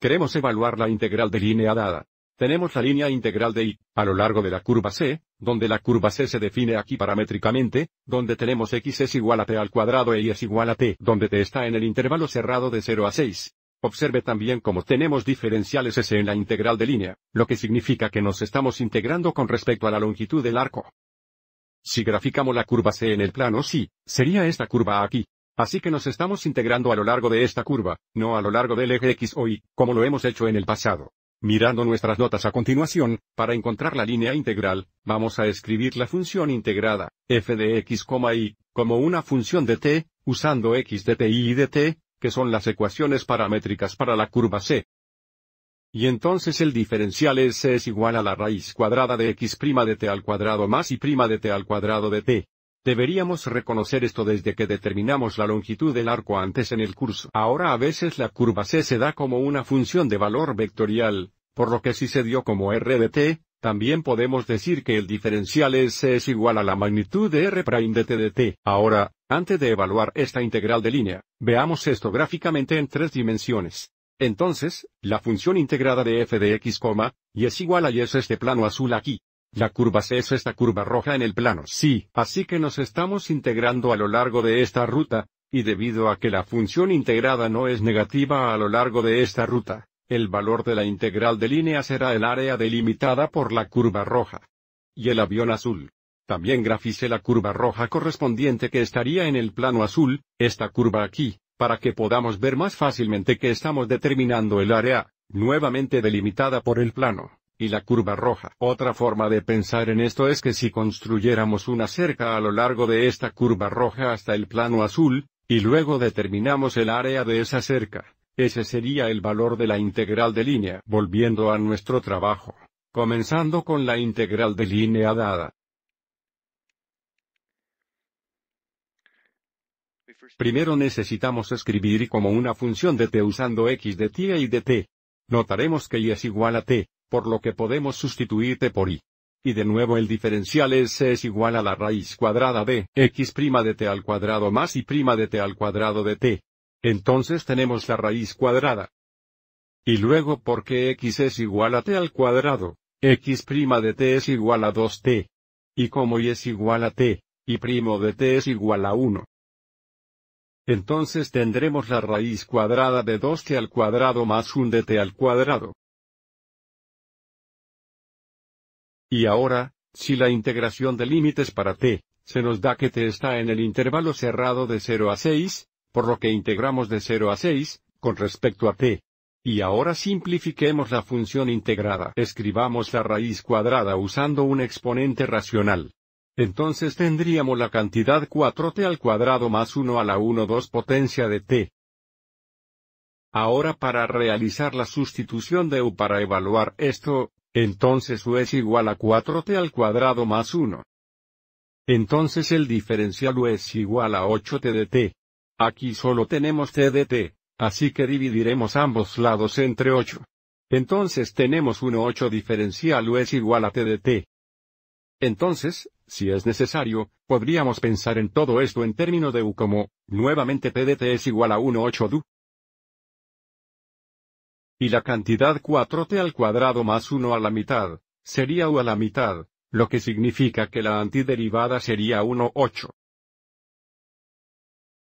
Queremos evaluar la integral de línea dada. Tenemos la línea integral de y, a lo largo de la curva C, donde la curva C se define aquí paramétricamente, donde tenemos x es igual a t al cuadrado e y es igual a t, donde t está en el intervalo cerrado de 0 a 6. Observe también como tenemos diferenciales S en la integral de línea, lo que significa que nos estamos integrando con respecto a la longitud del arco. Si graficamos la curva C en el plano sí, sería esta curva aquí, Así que nos estamos integrando a lo largo de esta curva, no a lo largo del eje X o Y, como lo hemos hecho en el pasado. Mirando nuestras notas a continuación, para encontrar la línea integral, vamos a escribir la función integrada, f de x, y, como una función de t, usando x de t y de t, que son las ecuaciones paramétricas para la curva C. Y entonces el diferencial S es igual a la raíz cuadrada de x' de t al cuadrado más y' de t al cuadrado de t. Deberíamos reconocer esto desde que determinamos la longitud del arco antes en el curso. Ahora a veces la curva C se da como una función de valor vectorial, por lo que si se dio como R de t, también podemos decir que el diferencial S es igual a la magnitud de R' de t de t. Ahora, antes de evaluar esta integral de línea, veamos esto gráficamente en tres dimensiones. Entonces, la función integrada de f de x, y es igual a y es este plano azul aquí. La curva C es esta curva roja en el plano sí, así que nos estamos integrando a lo largo de esta ruta, y debido a que la función integrada no es negativa a lo largo de esta ruta, el valor de la integral de línea será el área delimitada por la curva roja. Y el avión azul. También grafice la curva roja correspondiente que estaría en el plano azul, esta curva aquí, para que podamos ver más fácilmente que estamos determinando el área, nuevamente delimitada por el plano y la curva roja. Otra forma de pensar en esto es que si construyéramos una cerca a lo largo de esta curva roja hasta el plano azul, y luego determinamos el área de esa cerca, ese sería el valor de la integral de línea. Volviendo a nuestro trabajo, comenzando con la integral de línea dada. Primero necesitamos escribir como una función de t usando x de t y de t. Notaremos que y es igual a t, por lo que podemos sustituir t por i. Y de nuevo el diferencial S es igual a la raíz cuadrada de x' de t al cuadrado más y' de t al cuadrado de t. Entonces tenemos la raíz cuadrada. Y luego porque x es igual a t al cuadrado, x' de t es igual a 2t. Y como y es igual a t, y' de t es igual a 1. Entonces tendremos la raíz cuadrada de 2t al cuadrado más 1 de t al cuadrado. Y ahora, si la integración de límites para t, se nos da que t está en el intervalo cerrado de 0 a 6, por lo que integramos de 0 a 6, con respecto a t. Y ahora simplifiquemos la función integrada. Escribamos la raíz cuadrada usando un exponente racional. Entonces tendríamos la cantidad 4t al cuadrado más 1 a la 1 2 potencia de t. Ahora para realizar la sustitución de u para evaluar esto, entonces U es igual a 4t al cuadrado más 1. Entonces el diferencial U es igual a 8t de t. Aquí solo tenemos t de t, así que dividiremos ambos lados entre 8. Entonces tenemos 1 8 diferencial U es igual a t de t. Entonces, si es necesario, podríamos pensar en todo esto en términos de U como, nuevamente P de T es igual a 1 8 du, y la cantidad 4t al cuadrado más 1 a la mitad, sería u a la mitad, lo que significa que la antiderivada sería 1 8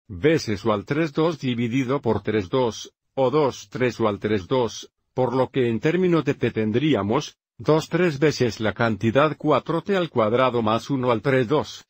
veces u al 3 2 dividido por 3 2, o 2 3 u al 3 2, por lo que en términos de t tendríamos, 2 3 veces la cantidad 4t al cuadrado más 1 al 3 2.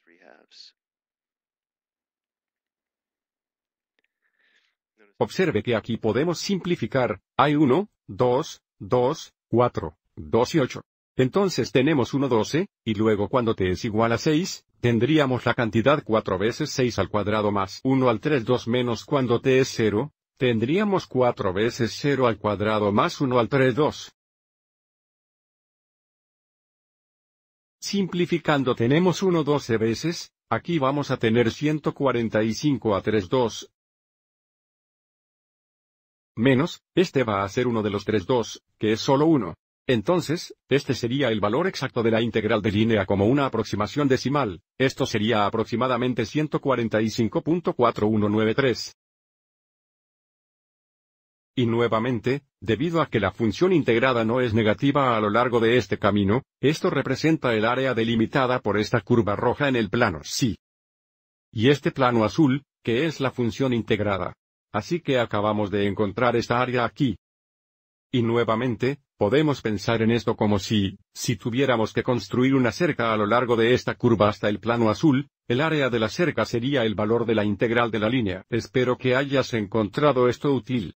Observe que aquí podemos simplificar, hay 1, 2, 2, 4, 2 y 8. Entonces tenemos 1 12, y luego cuando t es igual a 6, tendríamos la cantidad 4 veces 6 al cuadrado más 1 al 3 2 menos cuando t es 0, tendríamos 4 veces 0 al cuadrado más 1 al 3 2. Simplificando tenemos 1 12 veces, aquí vamos a tener 145 a 3 2, menos, este va a ser uno de los tres dos, que es solo uno. Entonces, este sería el valor exacto de la integral de línea como una aproximación decimal, esto sería aproximadamente 145.4193. Y nuevamente, debido a que la función integrada no es negativa a lo largo de este camino, esto representa el área delimitada por esta curva roja en el plano Sí. Y este plano azul, que es la función integrada. Así que acabamos de encontrar esta área aquí. Y nuevamente, podemos pensar en esto como si, si tuviéramos que construir una cerca a lo largo de esta curva hasta el plano azul, el área de la cerca sería el valor de la integral de la línea. Espero que hayas encontrado esto útil.